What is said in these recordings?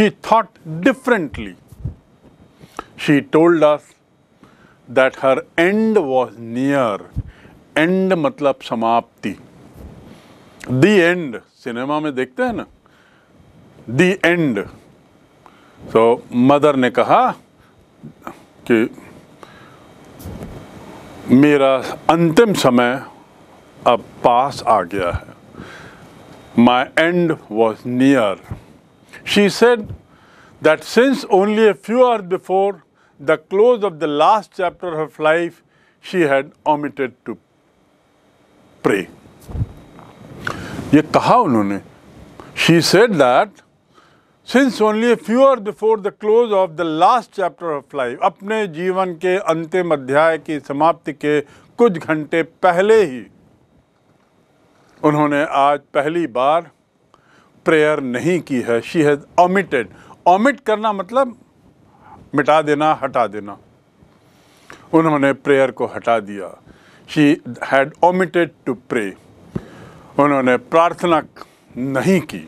she thought differently. She told us that her end was near. End मतलब समाप्ति The end, cinema में देखते हैं ना The end. So, mother ने कहा कि मेरा अंतिम समय अब पास आ गया है My end was near. She said that since only a few hours before the close of the last chapter of life, she had omitted to pray. ये कहा उन्होंने she said that since only a few hours before the close of the last chapter of life, अपने जीवन के अंतिम अध्याय की समाप्ति के कुछ घंटे पहले ही उन्होंने आज पहली बार प्रेयर नहीं की है शी हैज़ ऑमिटेड ऑमिट करना मतलब मिटा देना हटा देना उन्होंने प्रेयर को हटा दिया she had omitted to pray उन्होंने प्रार्थना नहीं की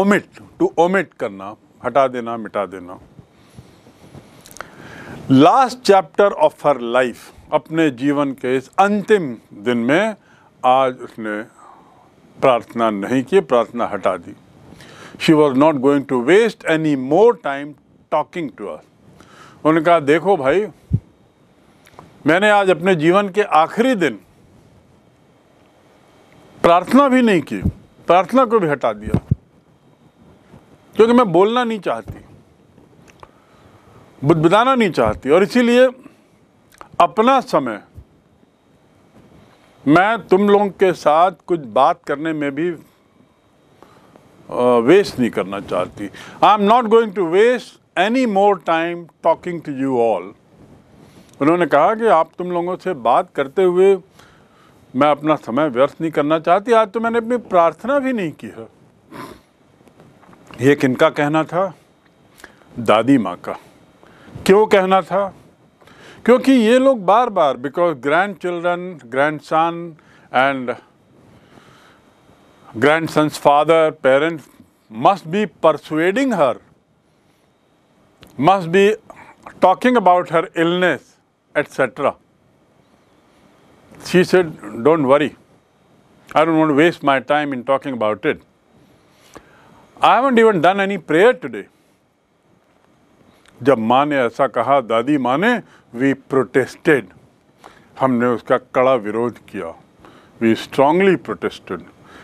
ओमिट टू ओमिट करना हटा देना मिटा देना last chapter of her life अपने जीवन के इस अंतिम दिन में आज उसने प्रार्थना नहीं की प्रार्थना हटा दी she was not going to waste any more time talking to us उन्होंने कहा देखो भाई मैंने आज अपने जीवन के आखिरी दिन प्रार्थना भी नहीं की प्रार्थना को भी हटा दिया क्योंकि मैं बोलना नहीं चाहती बुदबुदाना नहीं चाहती और इसीलिए अपना समय मैं तुम लोगों के साथ कुछ बात करने में भी वेस्ट नहीं करना चाहती I am not going to waste any more time talking to you all उन्होंने कहा कि आप तुम लोगों से बात करते हुए मैं अपना समय व्यर्थ नहीं करना चाहती आज तो मैंने अपनी प्रार्थना भी नहीं की है ये किनका कहना था दादी माँ का क्यों कहना था क्योंकि ये लोग बार बार because grandchildren grandson must be persuading her, must be talking about her illness, etc. She said, Don't worry. I don't want to waste my time in talking about it. I haven't even done any prayer today. जब माँ ने ऐसा कहा दादी माँ ने we protested हमने उसका कड़ा विरोध किया वी स्ट्रांगली प्रोटेस्टेड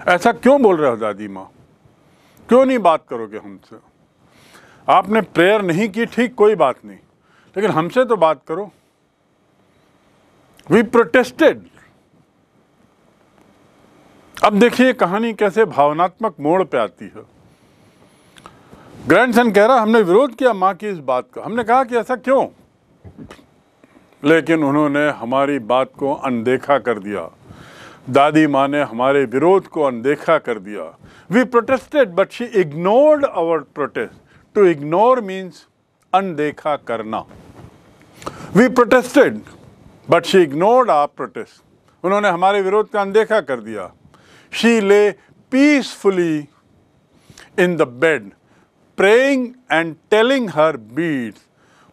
ऐसा क्यों बोल रहे हो दादी माँ क्यों नहीं बात करोगे हमसे आपने प्रेयर नहीं की ठीक कोई बात नहीं लेकिन हमसे तो बात करो वी प्रोटेस्टेड अब देखिए कहानी कैसे भावनात्मक मोड़ पे आती है ग्रैंडसन कह रहा हमने विरोध किया माँ की इस बात का हमने कहा कि ऐसा क्यों लेकिन उन्होंने हमारी बात को अनदेखा कर दिया दादी माँ ने हमारे विरोध को अनदेखा कर दिया we protested but she ignored our protest to ignore means अनदेखा करना we protested but she ignored our protest उन्होंने हमारे विरोध का अनदेखा कर दिया she lay peacefully in the bed praying and telling her beads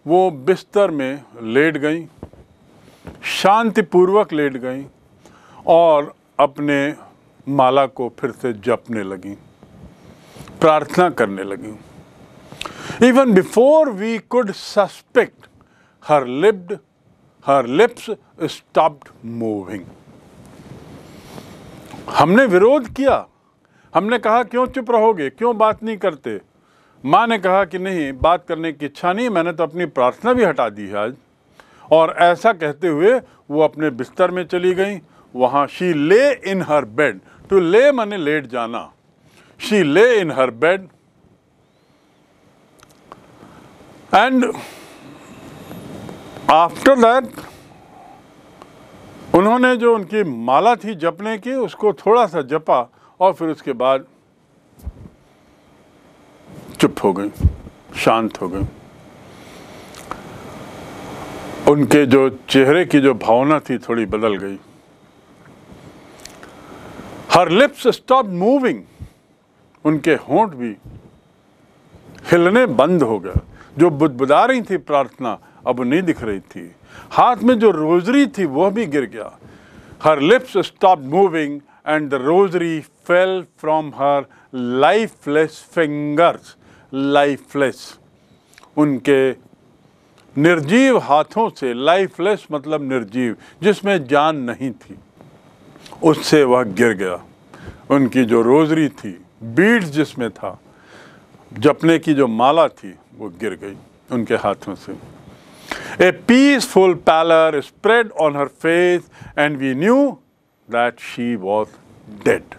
वो बिस्तर में लेट गई शांतिपूर्वक लेट गई और अपने माला को फिर से जपने लगी प्रार्थना करने लगी even before we could suspect her lipped her lips stopped moving हमने विरोध किया हमने कहा क्यों चुप रहोगे क्यों बात नहीं करते माँ ने कहा कि नहीं बात करने की इच्छा नहीं मैंने तो अपनी प्रार्थना भी हटा दी है आज और ऐसा कहते हुए वो अपने बिस्तर में चली गई वहाँ she lay in her bed to तो ले मैंने लेट जाना she lay in her bed and after that उन्होंने जो उनकी माला थी जपने की उसको थोड़ा सा जपा और फिर उसके बाद चुप हो गई शांत हो गई उनके जो चेहरे की जो भावना थी थोड़ी बदल गई हर लिप्स स्टॉप मूविंग उनके होंठ भी हिलने बंद हो गया जो बुदबुदा रही थी प्रार्थना अब नहीं दिख रही थी हाथ में जो रोजरी थी वह भी गिर गया her lips stop moving and the rosary fell from her lifeless fingers lifeless उनके निर्जीव हाथों से लाइफलेस मतलब निर्जीव जिसमें जान नहीं थी उससे वह गिर गया उनकी जो रोजरी थी बीड्स जिसमें था जपने की जो माला थी वो गिर गई उनके हाथों से a peaceful pallor spread on her face and we knew that she was dead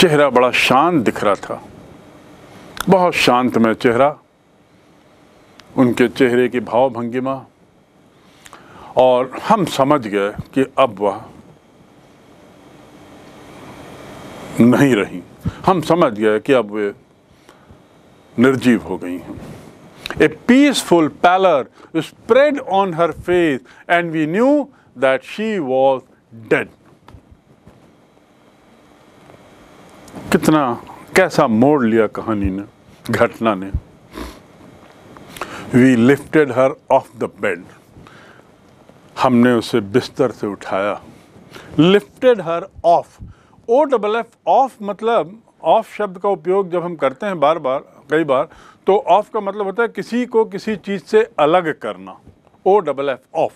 चेहरा बड़ा शांत दिख रहा था बहुत शांतमय चेहरा उनके चेहरे की भाव भंगिमा और हम समझ गए कि अब वह नहीं रही हम समझ गए कि अब वे निर्जीव हो गई हैं a peaceful pallor spread on her face and we knew that she was dead कितना कैसा मोड़ लिया कहानी ने घटना ने we lifted her off the bed हमने उसे बिस्तर से उठाया lifted her off O double F of मतलब ऑफ शब्द का उपयोग जब हम करते हैं बार बार कई बार तो ऑफ का मतलब होता है किसी को किसी चीज़ से अलग करना ओ डबल एफ ऑफ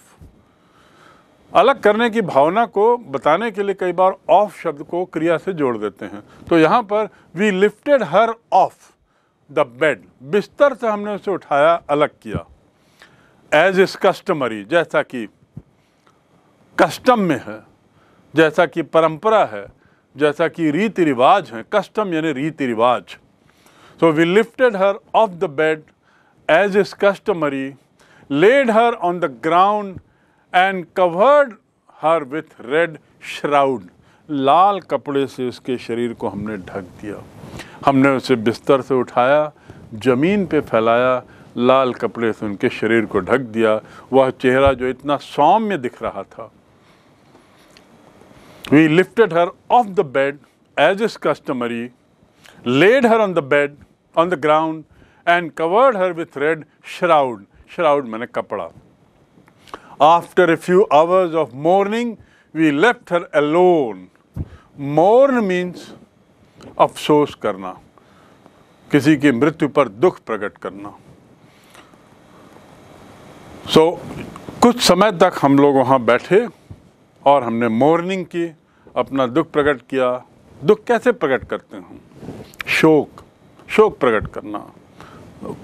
अलग करने की भावना को बताने के लिए कई बार ऑफ शब्द को क्रिया से जोड़ देते हैं तो यहां पर we lifted her off the bed बिस्तर से हमने उसे उठाया अलग किया एज इस कस्टमरी जैसा कि कस्टम में है जैसा कि परंपरा है जैसा कि रीति रिवाज है कस्टम यानी रीति रिवाज so we lifted her off the bed as is customary laid her on the ground and covered her with red shroud लाल कपड़े से उसके शरीर को हमने ढक दिया हमने उसे बिस्तर से उठाया ज़मीन पे फैलाया लाल कपड़े से उनके शरीर को ढक दिया वह चेहरा जो इतना सौम्य दिख रहा था we lifted her off the bed as is customary laid her on the bed on the ground and covered her with red shroud shroud मैंने कपड़ा after a few hours of morning we left her alone mourn means अफसोस करना किसी की मृत्यु पर दुख प्रकट करना सो so, कुछ समय तक हम लोग वहाँ बैठे और हमने मॉर्निंग की अपना दुख प्रकट किया दुख कैसे प्रकट करते हैं शोक शोक प्रकट करना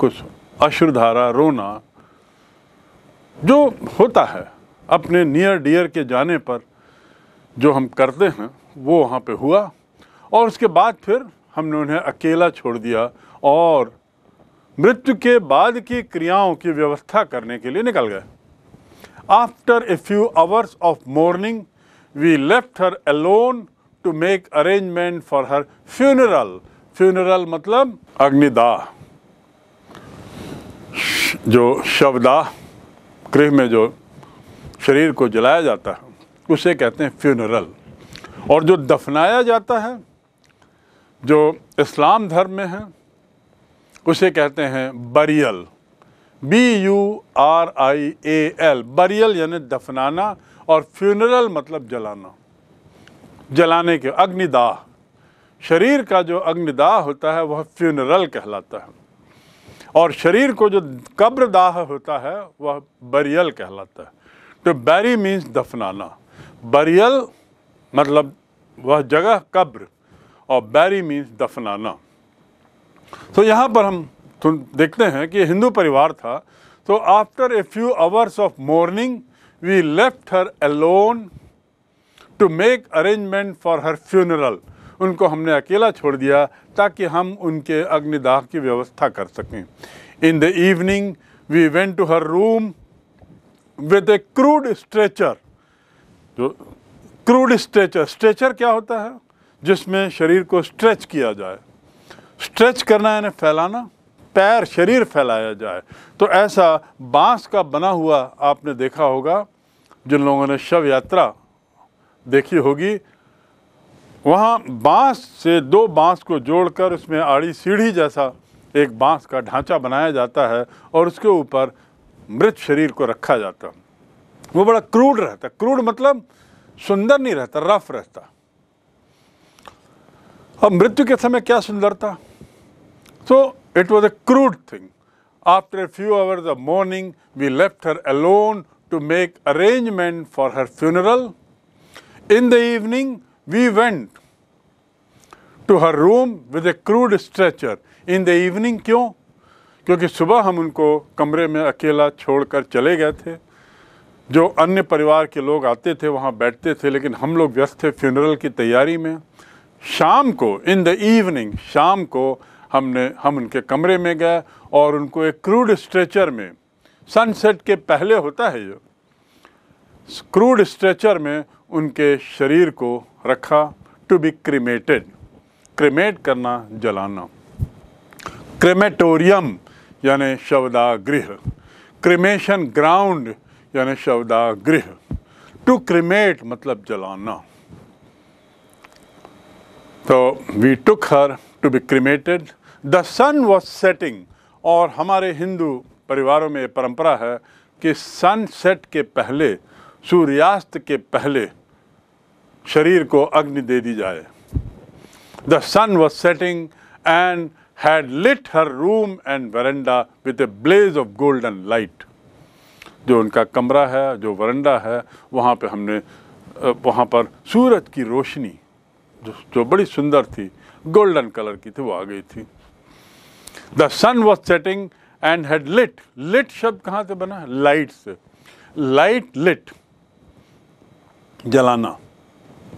कुछ अश्रुधारा रोना जो होता है अपने नियर डियर के जाने पर जो हम करते हैं वो वहाँ पे हुआ और उसके बाद फिर हमने उन्हें अकेला छोड़ दिया और मृत्यु के बाद की क्रियाओं की व्यवस्था करने के लिए निकल गए after a few hours of morning we left her alone to make arrangement for her funeral funeral मतलब अग्निदाह जो शवदाह गृह में जो शरीर को जलाया जाता है उसे कहते हैं फ्यूनरल और जो दफनाया जाता है जो इस्लाम धर्म में है उसे कहते हैं burial B U R I A L burial यानी दफनाना और फ्यूनरल मतलब जलाना जलाने के अग्निदाह शरीर का जो अग्निदाह होता है वह फ्यूनरल कहलाता है और शरीर को जो कब्रदाह होता है वह बरियल कहलाता है तो बैरी मीन्स दफनाना बरियल मतलब वह जगह कब्र और बैरी मीन्स दफनाना तो यहाँ पर हम तो देखते हैं कि हिंदू परिवार था तो after a few hours of morning we left her alone to make arrangement for her funeral उनको हमने अकेला छोड़ दिया ताकि हम उनके अग्निदाह की व्यवस्था कर सकें in the evening we went to her room with a crude stretcher जो क्रूड स्ट्रेचर स्ट्रेचर क्या होता है जिसमें शरीर को स्ट्रेच किया जाए स्ट्रेच करना यानी फैलाना पैर शरीर फैलाया जाए तो ऐसा बांस का बना हुआ आपने देखा होगा जिन लोगों ने शव यात्रा देखी होगी वहाँ बांस से दो बांस को जोड़कर उसमें आड़ी सीढ़ी जैसा एक बांस का ढांचा बनाया जाता है और उसके ऊपर मृत शरीर को रखा जाता वो बड़ा क्रूड रहता क्रूड मतलब सुंदर नहीं रहता रफ रहता अब मृत्यु के समय क्या सुंदरता so it was a crude thing after a few hours of morning we left her alone to make arrangement for her funeral in the evening we went to her room with a crude stretcher in the evening क्यों क्योंकि सुबह हम उनको कमरे में अकेला छोड़कर चले गए थे जो अन्य परिवार के लोग आते थे वहाँ बैठते थे लेकिन हम लोग व्यस्त थे फ्यूनरल की तैयारी में शाम को इन द इवनिंग शाम को हमने हम उनके कमरे में गए और उनको एक क्रूड स्ट्रेचर में सनसेट के पहले होता है जो क्रूड स्ट्रेचर में उनके शरीर को रखा टू बी क्रीमेटेड क्रीमेट करना जलाना क्रेमेटोरियम यानी शवदागृह क्रिमेशन ग्राउंड यानी शवदागृह टू क्रिमेट मतलब जलाना तो we took her to be cremated the sun was setting और हमारे हिंदू परिवारों में परंपरा है कि सनसेट के पहले सूर्यास्त के पहले शरीर को अग्नि दे दी जाए the sun was setting and had lit her room and veranda with a blaze of golden light जो उनका कमरा है जो वरेंडा है वहाँ पे हमने वहाँ पर सूरज की रोशनी जो, जो बड़ी सुंदर थी गोल्डन कलर की थी वो आ गई थी the sun was setting and had lit lit शब्द कहाँ से बना लाइट से लाइट लिट जलाना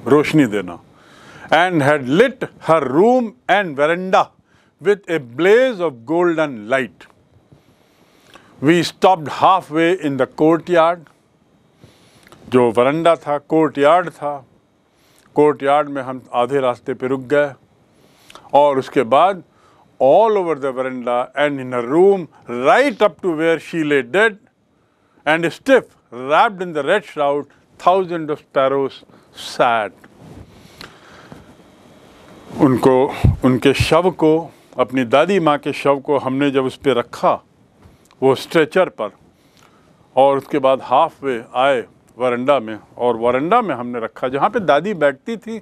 रोशनी देना and had lit her room and veranda with a blaze of golden light we stopped halfway in the courtyard जो veranda था कोर्ट यार्ड था कोर्ट यार्ड में हम आधे रास्ते पे रुक गए और उसके बाद all over the veranda and in a room right up to where she lay dead and stiff wrapped in the red shroud thousand of sparrows sat उनको उनके शव को अपनी दादी माँ के शव को हमने जब उस पर रखा वो स्ट्रेचर पर और उसके बाद हाफ वे आए वरंडा में और वरंडा में हमने रखा जहाँ पे दादी बैठती थी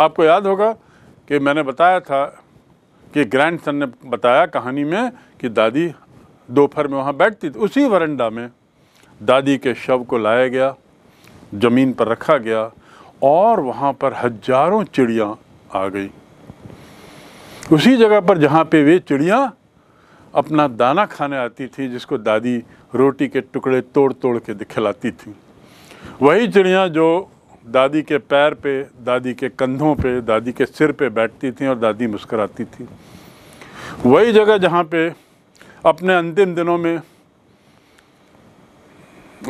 आपको याद होगा कि मैंने बताया था कि ग्रैंड सन ने बताया कहानी में कि दादी दोपहर में वहाँ बैठती थी उसी वरंडा में दादी के शव को लाया गया ज़मीन पर रखा गया और वहाँ पर हजारों चिड़ियाँ आ गई उसी जगह पर जहाँ पे वे चिड़ियाँ अपना दाना खाने आती थी जिसको दादी रोटी के टुकड़े तोड़ तोड़ के खिलाती थी वही चिड़िया जो दादी के पैर पे दादी के कंधों पे दादी के सिर पे बैठती थी और दादी मुस्कराती थी वही जगह जहाँ पे अपने अंतिम दिनों में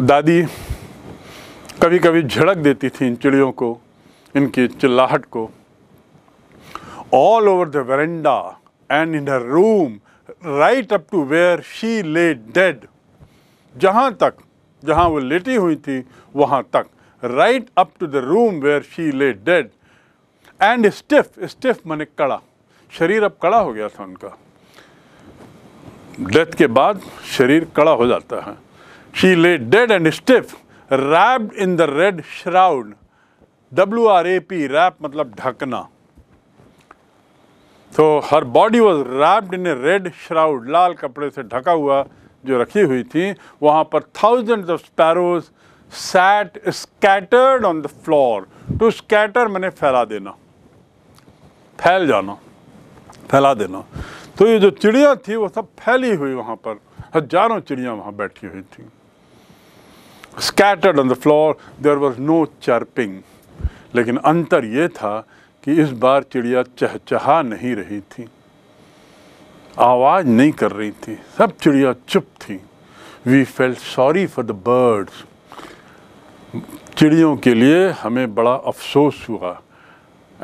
दादी कभी कभी झड़क देती थी इन चिड़ियों को इनकी चिल्लाहट को all over the veranda and in her room right up to where she lay dead जहाँ तक जहाँ वो लेटी हुई थी वहाँ तक right up to the room where she lay dead and stiff stiff मैंने कड़ा शरीर अब कड़ा हो गया था उनका डेथ के बाद शरीर कड़ा हो जाता है she lay dead and stiff wrapped in the red shroud W R A P wrap मतलब ढकना तो her body was wrapped in a red shroud लाल कपड़े से ढका हुआ जो रखी हुई थी वहाँ पर thousand of sparrows sat scattered on the floor to scatter मैंने फैला देना फैल जाना फैला देना तो ये जो चिड़िया थी वो सब फैली हुई वहाँ पर हजारों चिड़िया वहाँ बैठी हुई थी scattered on the floor there was no chirping लेकिन अंतर ये था कि इस बार चिड़िया चहचहा नहीं रही थी आवाज़ नहीं कर रही थी सब चिड़िया चुप थी we felt sorry for the birds चिड़ियों के लिए हमें बड़ा अफसोस हुआ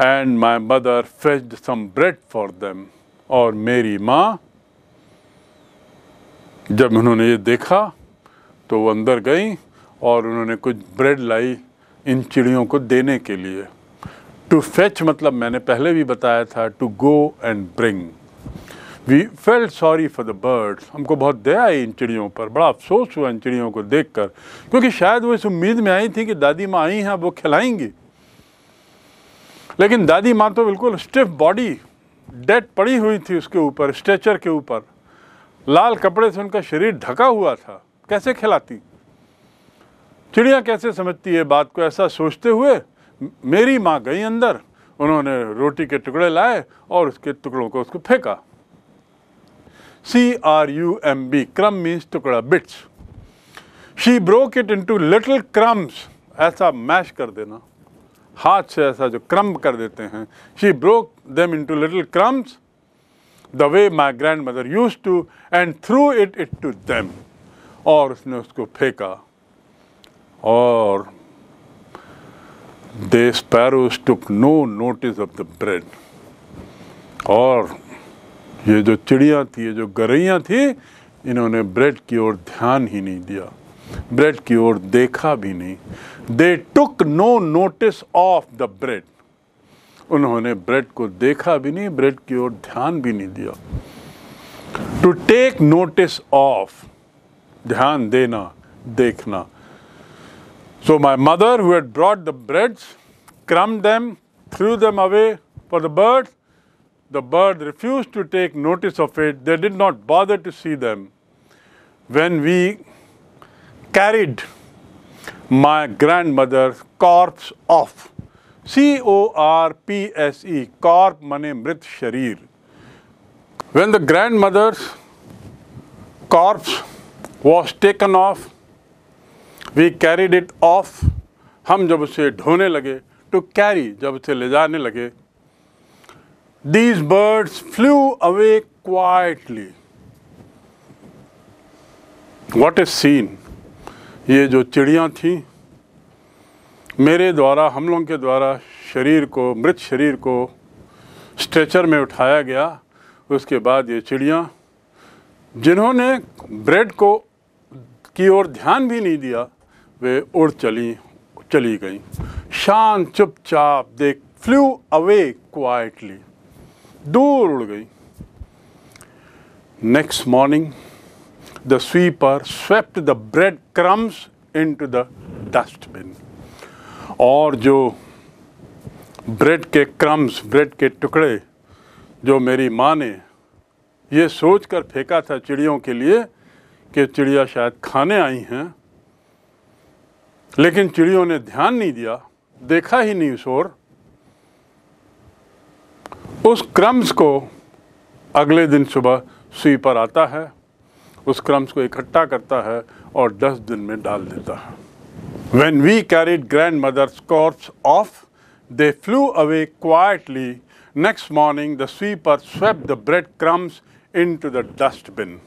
and my mother fetched some bread for them और मेरी माँ जब उन्होंने ये देखा तो वो अंदर गई और उन्होंने कुछ ब्रेड लाई इन चिड़ियों को देने के लिए टू फेच मतलब मैंने पहले भी बताया था to go and bring we felt sorry for the birds हमको बहुत दया आई इन चिड़ियों पर बड़ा अफसोस हुआ इन चिड़ियों को देख कर क्योंकि शायद वो इस उम्मीद में आई थी कि दादी माँ आई हैं वो खिलाएंगी लेकिन दादी माँ तो बिल्कुल स्टिफ बॉडी डेड पड़ी हुई थी उसके ऊपर स्ट्रेचर के ऊपर लाल कपड़े से उनका शरीर ढका हुआ था कैसे खिलाती चिड़िया कैसे समझती है बात को ऐसा सोचते हुए मेरी माँ गई अंदर उन्होंने रोटी के टुकड़े लाए और उसके टुकड़ों को उसको फेंका C R U M B crumb means टुकड़ा bits she broke it into little crumbs ऐसा मैश कर देना हाथ से ऐसा जो क्रम कर देते हैं she broke them into little crumbs the way my grandmother used to and threw it it to them और उसने उसको फेंका और the sparrows took no notice of the bread और ये जो चिड़िया थी ये जो गरैया थी इन्होंने ब्रेड की ओर ध्यान ही नहीं दिया ब्रेड की ओर देखा भी नहीं they took no notice of the bread उन्होंने ब्रेड को देखा भी नहीं ब्रेड की ओर ध्यान भी नहीं दिया टू टेक नोटिस ऑफ ध्यान देना देखना so my mother who the bread crumb them threw them away for the birds the bird refused to take notice of it. They did not bother to see them. When we carried my grandmother's corpse off, C-O-R-P-S-E, corpse mane mrit sharir. When the grandmother's corpse was taken off, we carried it off. हम जब उसे ढोने लगे, to carry, जब उसे ले जाने लगे, These birds flew away quietly. What a scene! ये जो चिड़ियाँ थीं मेरे द्वारा हम लोगों के द्वारा शरीर को मृत शरीर को स्ट्रेचर में उठाया गया उसके बाद ये चिड़ियाँ जिन्होंने ब्रेड को की ओर ध्यान भी नहीं दिया वे उड़ चली चली गई शांत चुपचाप दे फ्लू अवे क्वाइटली दूर उड़ गई next morning the sweeper swept the bread crumbs into the dustbin और जो ब्रेड के क्रम्स ब्रेड के टुकड़े जो मेरी माँ ने ये सोच कर फेंका था चिड़ियों के लिए कि चिड़िया शायद खाने आई हैं लेकिन चिड़ियों ने ध्यान नहीं दिया देखा ही नहीं उस और उस क्रम्स को अगले दिन सुबह स्वीपर आता है उस क्रम्स को इकट्ठा करता है और दस दिन में डाल देता है when we carried grandmother's corpse off they flew away quietly next morning the sweeper swept the bread crumbs into the dustbin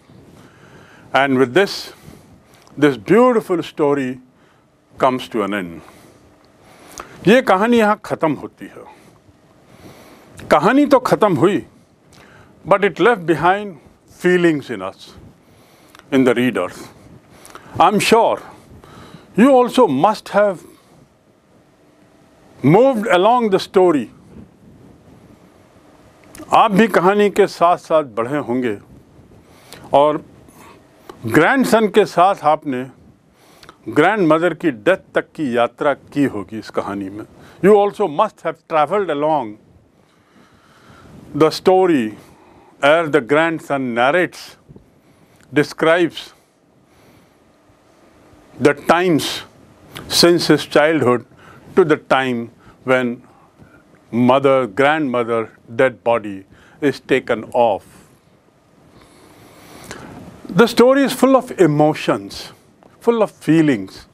and with this this beautiful story comes to an end ये कहानी यहाँ ख़त्म होती है कहानी तो ख़त्म हुई but it left behind feelings in us in the readers I am sure you also must have moved along the story आप भी कहानी के साथ साथ बढ़े होंगे और ग्रैंड सन के साथ आपने ग्रैंड मदर की डेथ तक की यात्रा की होगी इस कहानी में you also must have travelled along The story as the grandson narrates describes the times since his childhood to the time when mother, grandmother, dead body is taken off. The story is full of emotions, full of feelings,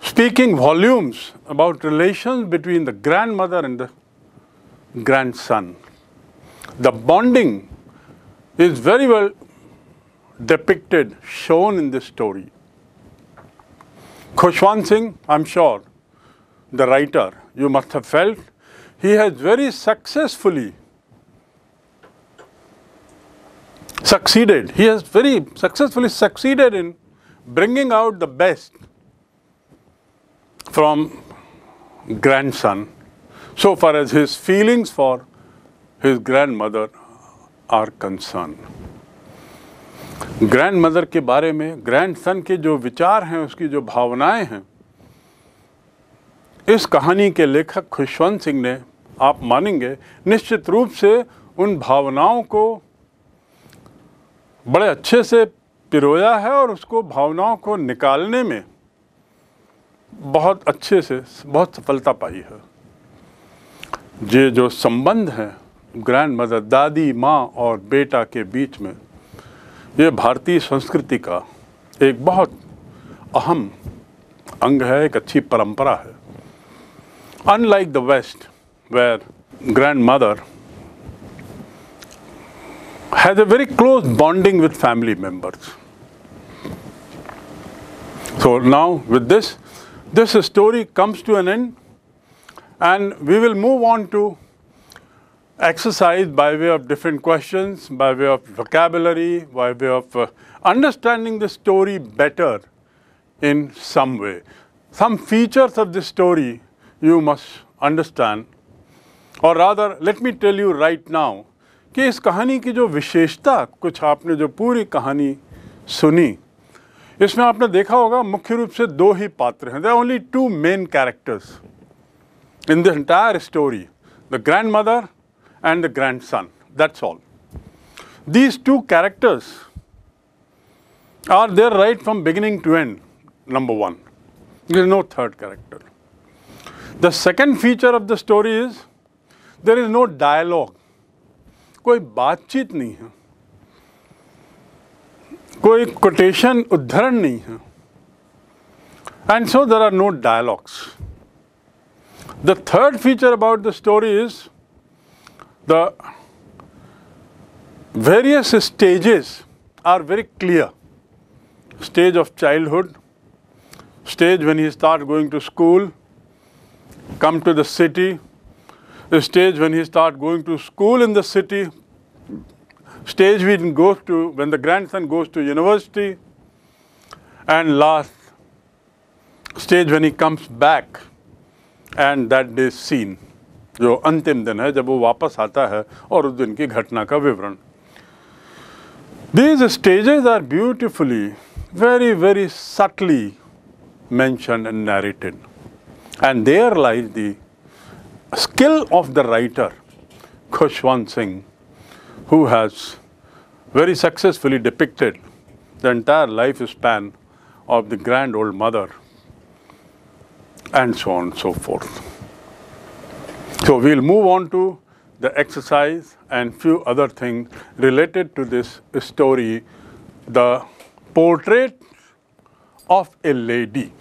speaking volumes about relations between the grandmother and the grandson. The bonding is very well depicted, shown in this story. Khushwan Singh, I'm sure, the writer, you must have felt, he has very successfully succeeded. He has very successfully succeeded in bringing out the best from grandson so far as his feelings for his grandmother are concerned. Grandmother के बारे में grandson के जो विचार हैं उसकी जो भावनाएं हैं इस कहानी के लेखक खुशवंत सिंह ने आप मानेंगे निश्चित रूप से उन भावनाओं को बड़े अच्छे से पिरोया है और उसको भावनाओं को निकालने में बहुत अच्छे से बहुत सफलता पाई है ये जो संबंध है ग्रैंड मदर दादी माँ और बेटा के बीच में ये भारतीय संस्कृति का एक बहुत अहम अंग है एक अच्छी परंपरा है unlike the west where grandmother has a very close bonding with family members so now with this this story comes to an end And we will move on to exercise by way of different questions, by way of vocabulary, by way of uh, understanding the story better in some way. Some features of this story you must understand. Or rather, let me tell you right now कि इस कहानी की जो विशेषता कुछ आपने जो पूरी कहानी सुनी इसमें आपने देखा होगा मुख्य रूप से दो ही पात्र हैं the only two main characters in this entire story, the grandmother and the grandson, that's all. These two characters are there right from beginning to end, number one. There is no third character. The second feature of the story is there is no dialogue. कोई बातचीत नहीं है कोई quotation उद्धरण नहीं है and so there are no dialogues the third feature about the story is the various stages are very clear. Stage of childhood, stage when he starts going to school, come to the city, the stage when he starts going to school in the city, stage when goes to when the grandson goes to university, and last stage when he comes back and that day scene जो अंतिम दिन है जब वो वापस आता है और उस दिन की घटना का विवरण these stages are very, very subtly mentioned and narrated. And there lies the skill of the writer, Khushwant Singh, who has very successfully depicted the entire life span of the grand old mother and so on and so forth. So we'll move on to the exercise and few other things related to this story, the portrait of a lady.